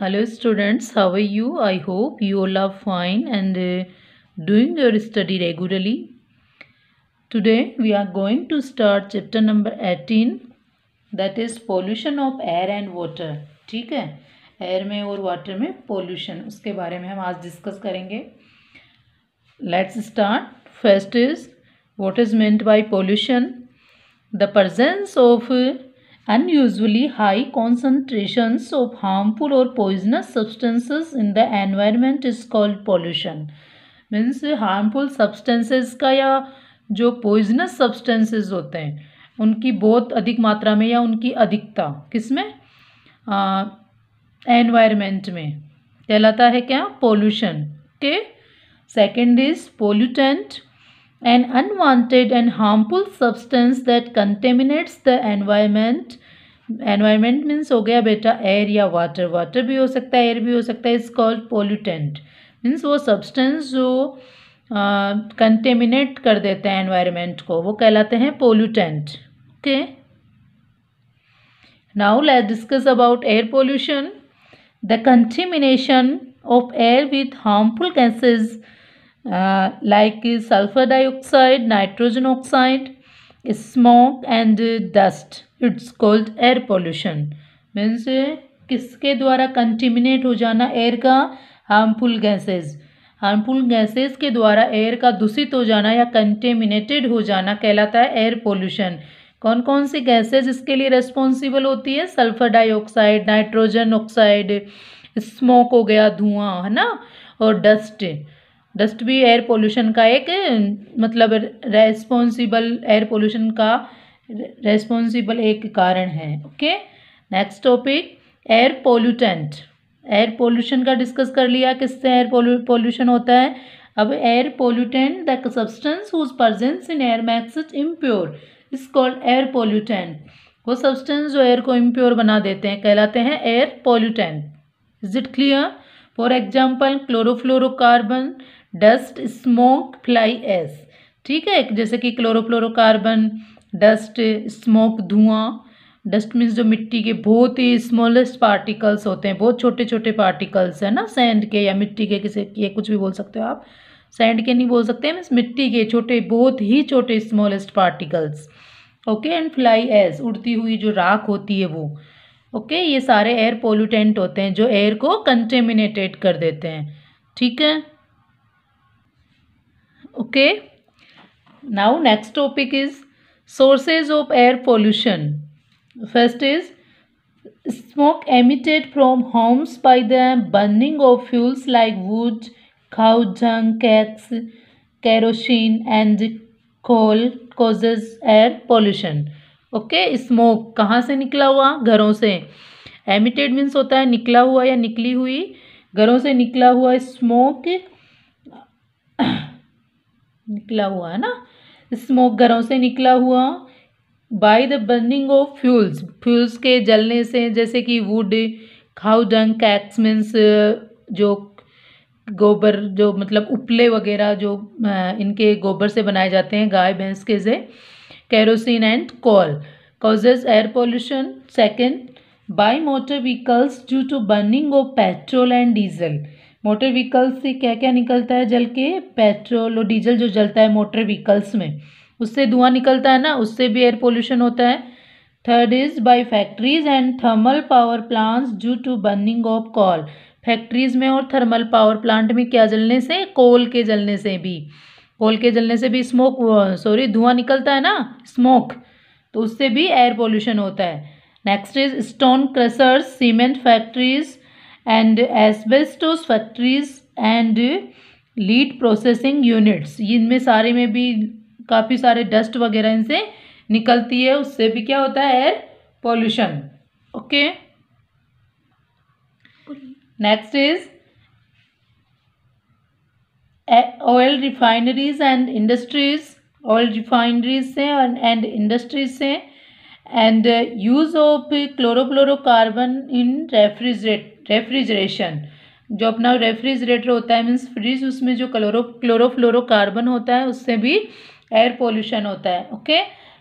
hello students how are you i hope you all are fine and uh, doing your study regularly today we are going to start chapter number 18 that is pollution of air and water ठीक है air में और water में pollution उसके बारे में हम आज डिस्कस करेंगे let's start first is what is meant by pollution the presence of unusually high concentrations of harmful or poisonous substances in the environment is called pollution means harmful substances का या जो poisonous substances होते हैं उनकी बहुत अधिक मात्रा में या उनकी अधिकता किसमें एनवायरनमेंट में कहलाता है क्या पोल्यूशन के second is pollutant an unwanted and harmful substance that contaminates the environment environment means हो गया बेटा एयर या वाटर वाटर भी हो सकता है एयर भी हो सकता है is कॉल्ड pollutant मीन्स वो सब्सटेंस जो कंटेमिनेट uh, कर देते हैं एनवायरनमेंट को वो कहलाते हैं pollutant okay now let discuss about air pollution the contamination of air with harmful gases like sulphur dioxide nitrogen oxide smoke and dust it's called air pollution means किसके द्वारा कंटिमिनेट हो जाना एयर का हार्मफुल गैसेज हार्मफुल गैसेज के द्वारा air का दूषित हो जाना या कंटेमिनेटेड हो जाना कहलाता है एयर पोल्यूशन कौन कौन सी गैसेज इसके लिए रेस्पॉन्सिबल होती है sulphur dioxide nitrogen oxide smoke हो गया धुआं है ना और डस्ट डस्ट भी एयर पोल्यूशन का एक मतलब रेस्पॉन्सिबल एयर पोल्यूशन का रेस्पॉन्सिबल एक कारण है okay next topic air pollutant air pollution का डिस्कस कर लिया किससे एयर पोल्यूशन होता है अब air pollutant the substance whose presence in air makes impure is called air pollutant वो सब्सटेंस जो एयर को इम्प्योर बना देते हैं कहलाते हैं air pollutant is it clear for example chlorofluorocarbon dust smoke fly ash ठीक है जैसे कि क्लोरोफ्लोरोकार्बन डस्ट स्मोक धुआं डस्ट मीन्स जो मिट्टी के बहुत ही स्मॉलेस्ट पार्टिकल्स होते हैं बहुत छोटे छोटे पार्टिकल्स है ना सैंड के या मिट्टी के किसी के कुछ भी बोल सकते हो आप सैंड के नहीं बोल सकते मीन्स मिट्टी के छोटे बहुत ही छोटे smallest particles okay and fly ash उड़ती हुई जो राख होती है वो ओके okay, ये सारे एयर पोल्यूटेंट होते हैं जो एयर को कंटेमिनेटेड कर देते हैं ठीक है okay now next topic is sources of air pollution first is smoke emitted from homes by the burning of fuels like wood cow dung cats kerosene and coal causes air pollution okay okay, smoke कहाँ से निकला हुआ घरों से emitted means होता है निकला हुआ या निकली हुई घरों से निकला हुआ स्मोक निकला हुआ है ना स्मोक घरों से निकला हुआ by the burning of fuels fuels के जलने से जैसे कि वुड खाउ डंग एक्स जो गोबर जो मतलब उपले वगैरह जो इनके गोबर से बनाए जाते हैं गाय भैंस के से kerosene and coal causes air pollution second by motor vehicles due to burning of petrol and diesel motor vehicles से क्या क्या निकलता है जल के पेट्रोल और डीजल जो जलता है मोटर व्हीकल्स में उससे धुआं निकलता है ना उससे भी एयर पोल्यूशन होता है third is by factories and thermal power plants due to burning of coal factories में और थर्मल पावर प्लांट में क्या जलने से कोल के जलने से भी कोल के जलने से भी स्मोक सॉरी धुआं निकलता है ना स्मोक तो उससे भी एयर पोल्यूशन होता है next is stone crushers cement factories and asbestos factories and lead processing units इनमें सारे में भी काफ़ी सारे डस्ट वगैरह इनसे निकलती है उससे भी क्या होता है air pollution okay next is oil refineries and industries oil refineries से एंड इंडस्ट्रीज से and use of chlorofluorocarbon in refrigerate refrigeration जो अपना रेफ्रिजरेटर होता है मीन्स फ्रिज उसमें जो क्लोरो क्लोरोफ्लोरोकार्बन होता है उससे भी एयर पोल्यूशन होता है okay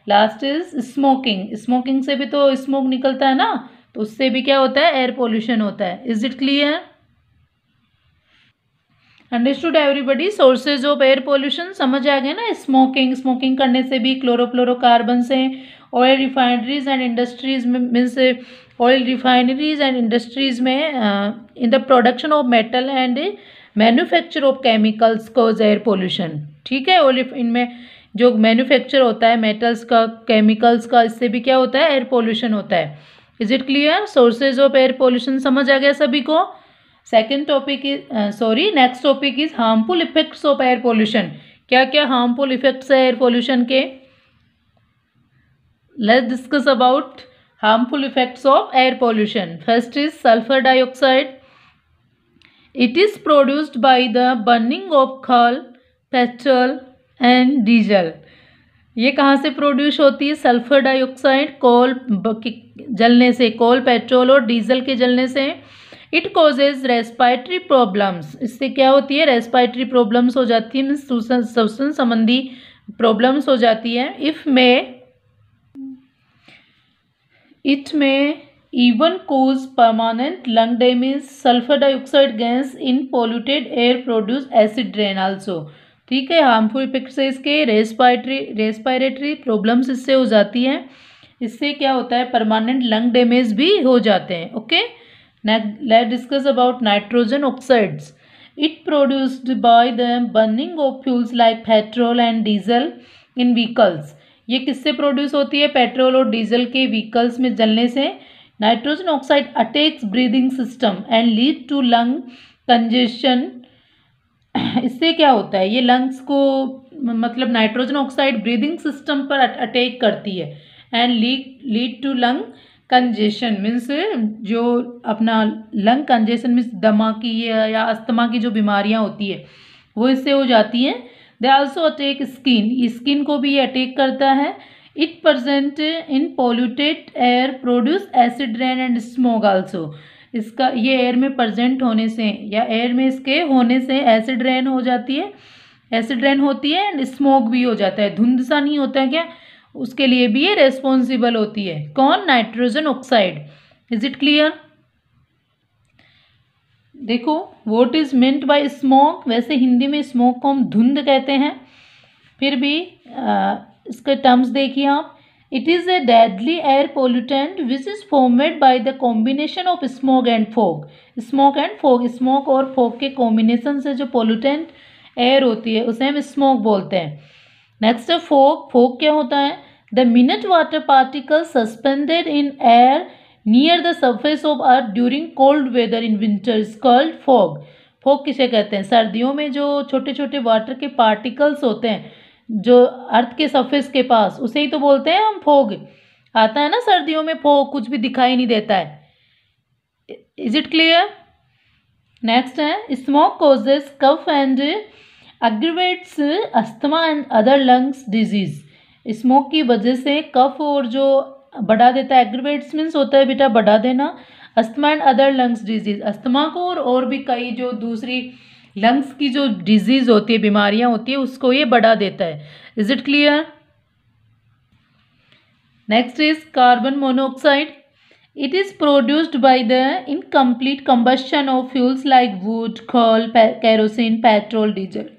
last is smoking smoking से भी तो स्मोक निकलता है ना तो उससे भी क्या होता है एयर पोल्यूशन होता है is it clear understood everybody sources of air pollution समझ आ गए ना स्मोकिंग स्मोकिंग करने से भी क्लोरोफ्लोरोकार्बन से ऑयल रिफाइनरीज एंड इंडस्ट्रीज में means oil refineries and industries में in the production of metal and manufacture of chemicals cause air pollution ठीक है ऑयल इनमें जो मैन्युफैक्चर होता है मेटल्स का केमिकल्स का इससे भी क्या होता है एयर पोल्यूशन होता है is it clear sources of air pollution समझ आ गया सभी को second topic is sorry next topic is harmful effects of air pollution क्या क्या हार्मफुल इफेक्ट्स है एयर पोल्यूशन के let's discuss about harmful effects of air pollution first is sulfur dioxide it is produced by the burning of coal petrol and diesel ये कहाँ से produce होती है sulphur dioxide कोल जलने से कोल पेट्रोल और डीजल के जलने से इट कॉजेज रेस्पायट्री प्रॉब्लम्स इससे क्या होती है रेस्पायट्री प्रॉब्लम्स हो जाती है मीन्स श्वसन संबंधी प्रॉब्लम्स हो जाती है if may it may even cause permanent lung damage sulphur dioxide gas in polluted air produce acid drain also ठीक है हार्मफुल इफेक्ट से इसके रेस्पायरेटरी रेस्पायरेटरी प्रॉब्लम्स इससे हो जाती हैं इससे क्या होता है परमानेंट लंग डैमेज भी हो जाते हैं okay let discuss about nitrogen oxides it produced by the burning of fuels like petrol and diesel in vehicles ये किससे प्रोड्यूस होती है पेट्रोल और डीजल के व्हीकल्स में जलने से nitrogen oxide attacks breathing system and lead to lung congestion इससे क्या होता है ये लंग्स को मतलब नाइट्रोजन ऑक्साइड ब्रीदिंग सिस्टम पर अटैक करती है and lead lead to lung congestion means जो अपना लंग कंजेशन मीन्स दमा की या अस्थमा की जो बीमारियां होती है वो इससे हो जाती हैं they also attack skin skin को भी ये अटैक करता है it present in polluted air produce acid rain and smog also इसका ये एयर में प्रजेंट होने से या एयर में इसके होने से एसिड रेन हो जाती है एसिड रेन होती है एंड स्मोक भी हो जाता है धुंध सा नहीं होता है क्या उसके लिए भी ये रेस्पॉन्सिबल होती है कौन nitrogen oxide is it clear देखो what is meant by smog वैसे हिंदी में स्मोक को हम धुंध कहते हैं फिर भी आ, इसके टर्म्स देखिए आप it is a deadly air pollutant which is formed by the combination of smoke and fog smoke and fog smoke और फोग के कॉम्बिनेशन से जो पोल्यूटेंट एयर होती है उसे हम स्मोक बोलते हैं नेक्स्ट है फोग फोग क्या होता है the minute water particle suspended in air near the surface of earth during cold weather in winter is called fog fog किसे कहते हैं सर्दियों में जो छोटे छोटे वाटर के पार्टिकल्स होते हैं जो अर्थ के सर्फेस के पास उसे ही तो बोलते हैं हम फोग आता है ना सर्दियों में फोग कुछ भी दिखाई नहीं देता है इज इट क्लियर नेक्स्ट है smog causes cough and aggravates asthma and other lungs disease smog की वजह से कफ और जो बढ़ा देता है एग्रीवेट्स मीन्स होता है बेटा बढ़ा देना asthma and other lungs disease asthma को और, और भी कई जो दूसरी लंग्स की जो डिजीज़ होती है बीमारियां होती है उसको ये बढ़ा देता है is it clear next is carbon monoxide it is produced by the incomplete combustion of fuels like wood coal kerosene petrol diesel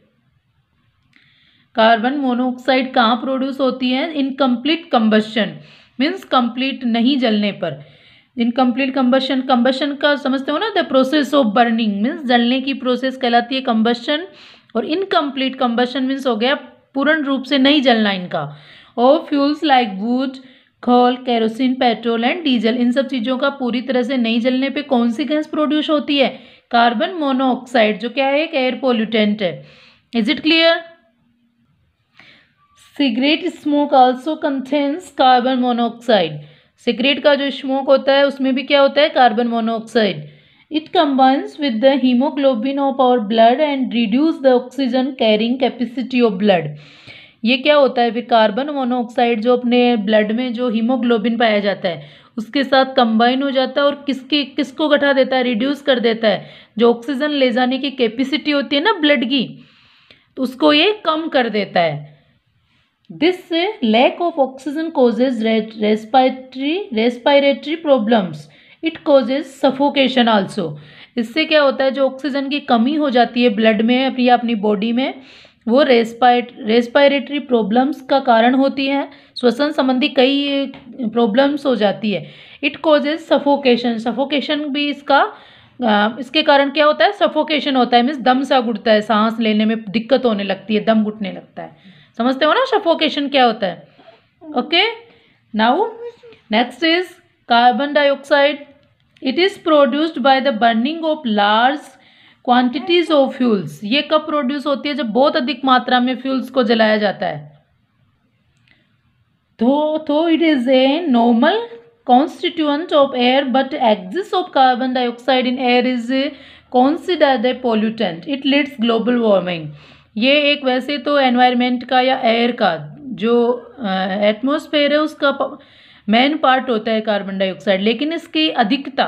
carbon monoxide कहाँ प्रोड्यूस होती है इनकम्प्लीट कम्बशन मीन्स कंप्लीट नहीं जलने पर इनकम्प्लीट कम्बशन कम्बशन का समझते हो ना the process of burning means जलने की प्रोसेस कहलाती है कम्बशन और इनकम्प्लीट कम्बशन मीन्स हो गया पूर्ण रूप से नहीं जलना इनका और fuels like wood coal kerosene petrol and diesel इन सब चीज़ों का पूरी तरह से नहीं जलने पे कौन सी गैस प्रोड्यूस होती है कार्बन मोनोऑक्साइड जो क्या है एक एयर पोल्यूटेंट है is it clear cigarette smoke also contains carbon monoxide cigarette का जो स्मोक होता है उसमें भी क्या होता है carbon monoxide it combines with the haemoglobin of our blood and reduce the oxygen carrying capacity of blood ये क्या होता है फिर कार्बन मोनोऑक्साइड जो अपने ब्लड में जो हीमोग्लोबिन पाया जाता है उसके साथ कंबाइन हो जाता है और किसके किसको घटा देता है रिड्यूस कर देता है जो ऑक्सीजन ले जाने की कैपेसिटी होती है ना ब्लड की तो उसको ये कम कर देता है this lack of oxygen causes respiratory respiratory problems it causes suffocation also इससे क्या होता है जो ऑक्सीजन की कमी हो जाती है ब्लड में या अपनी बॉडी में वो रेस्पाइट रेस्पायरेटरी प्रॉब्लम्स का कारण होती है श्वसन संबंधी कई प्रॉब्लम्स हो जाती है इट कोजेज सफोकेशन सफोकेशन भी इसका इसके कारण क्या होता है सफोकेशन होता है मीन्स दम सा घुटता है सांस लेने में दिक्कत होने लगती है दम घुटने लगता है समझते हो ना सफोकेशन क्या होता है okay now next is carbon dioxide it is produced by the burning of large quantities of fuels ये कब प्रोड्यूस होती है जब बहुत अधिक मात्रा में फ्यूल्स को जलाया जाता है तो तो it is a normal constituent of air but excess of carbon dioxide in air is considered a pollutant it leads global warming ये एक वैसे तो एनवायरनमेंट का या एयर का जो एटमॉस्फेयर है उसका मेन पार्ट होता है कार्बन डाइऑक्साइड लेकिन इसकी अधिकता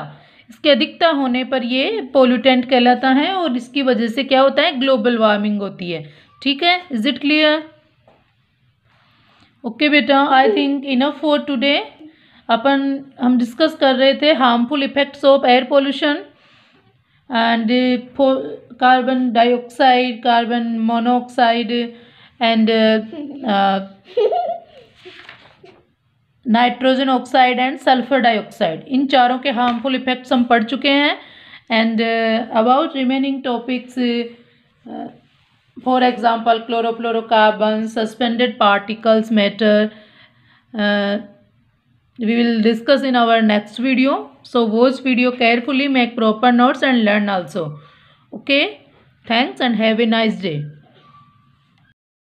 इसके अधिकता होने पर ये पोल्यूटेंट कहलाता है और इसकी वजह से क्या होता है ग्लोबल वार्मिंग होती है ठीक है इज इट क्लियर ओके बेटा I think enough for today अपन हम डिस्कस कर रहे थे harmful effects of air pollution and carbon dioxide carbon monoxide and nitrogen oxide and sulphur dioxide इन चारों के हार्मफुल इफेक्ट्स हम पढ़ चुके हैं and about remaining topics for example chlorofluorocarbon suspended particles matter we will discuss in our next video so watch video carefully make proper notes and learn also okay thanks and have a nice day